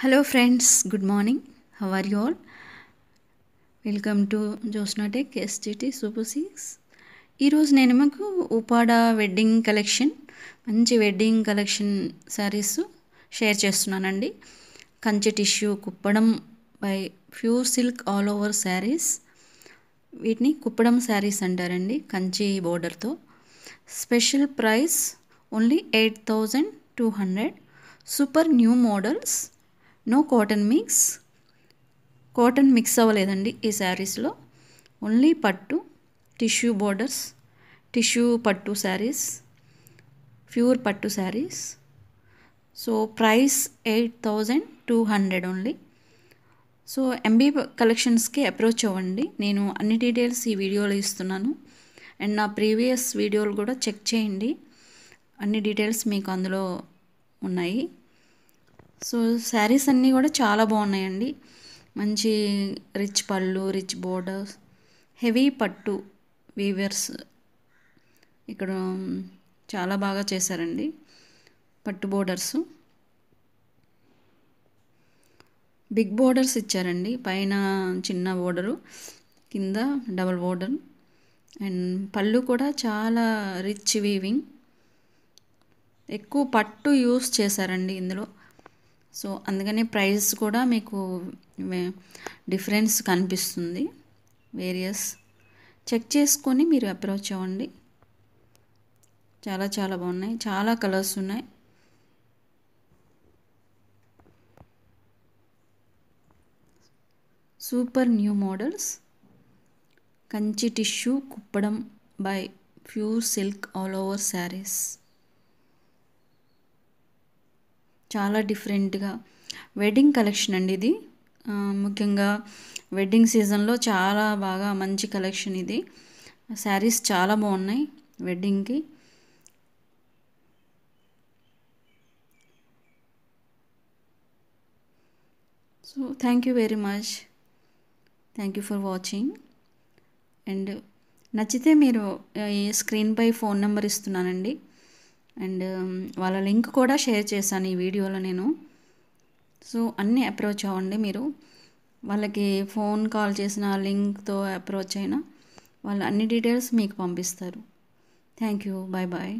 hello friends good morning how are you all welcome to జోస్నాటెక్ ఎస్జిటీ super six ఈరోజు నేను మాకు ఉపాడా వెడ్డింగ్ కలెక్షన్ మంచి వెడ్డింగ్ కలెక్షన్ శారీస్ షేర్ చేస్తున్నానండి Kanchi tissue Kuppadam by pure silk all over saris వీటిని కుప్పడం శారీస్ అంటారండి కంచి బోర్డర్తో special price only eight thousand two hundred super new models no cotton mix cotton mix అవ్వలేదండి ఈ శారీస్లో ఓన్లీ పట్టు టిష్యూ బోర్డర్స్ టిష్యూ పట్టు శారీస్ ప్యూర్ పట్టు saris so price eight thousand two hundred only so M B కలెక్షన్స్కి అప్రోచ్ అవ్వండి నేను అన్ని డీటెయిల్స్ ఈ వీడియోలో ఇస్తున్నాను అండ్ నా ప్రీవియస్ వీడియోలు కూడా చెక్ చేయండి అన్ని డీటెయిల్స్ మీకు అందులో ఉన్నాయి సో శారీస్ అన్నీ కూడా చాలా బాగున్నాయండి మంచి రిచ్ పళ్ళు రిచ్ బోర్డర్స్ హెవీ పట్టు వీవర్స్ ఇక్కడ చాలా బాగా చేశారండి పట్టు బోర్డర్స్ బిగ్ బోర్డర్స్ ఇచ్చారండి పైన చిన్న బోర్డరు కింద డబల్ బోర్డర్ అండ్ పళ్ళు కూడా చాలా రిచ్ వీవింగ్ ఎక్కువ పట్టు యూస్ చేశారండి ఇందులో సో అందుకనే ప్రైస్ కూడా మీకు డిఫరెన్స్ కనిపిస్తుంది వేరియస్ చెక్ చేసుకొని మీరు అప్రోచ్ అవ్వండి చాలా చాలా బాగున్నాయి చాలా కలర్స్ ఉన్నాయి super new models Kanchi tissue Kuppadam by pure silk all over saris చాలా డిఫరెంట్గా వెడ్డింగ్ కలెక్షన్ అండి ఇది ముఖ్యంగా వెడ్డింగ్ సీజన్లో చాలా బాగా మంచి కలెక్షన్ ఇది శారీస్ చాలా బాగున్నాయి వెడ్డింగ్కి so thank you very much thank you for watching and నచ్చితే మీరు స్క్రీన్పై ఫోన్ నెంబర్ ఇస్తున్నానండి అండ్ వాళ్ళ లింక్ కూడా షేర్ చేశాను ఈ వీడియోలో నేను సో అన్నీ అప్రోచ్ అవ్వండి మీరు వాళ్ళకి ఫోన్ కాల్ చేసిన లింక్తో అప్రోచ్ అయినా వాళ్ళు అన్ని డీటెయిల్స్ మీకు పంపిస్తారు థ్యాంక్ యూ బాయ్ బాయ్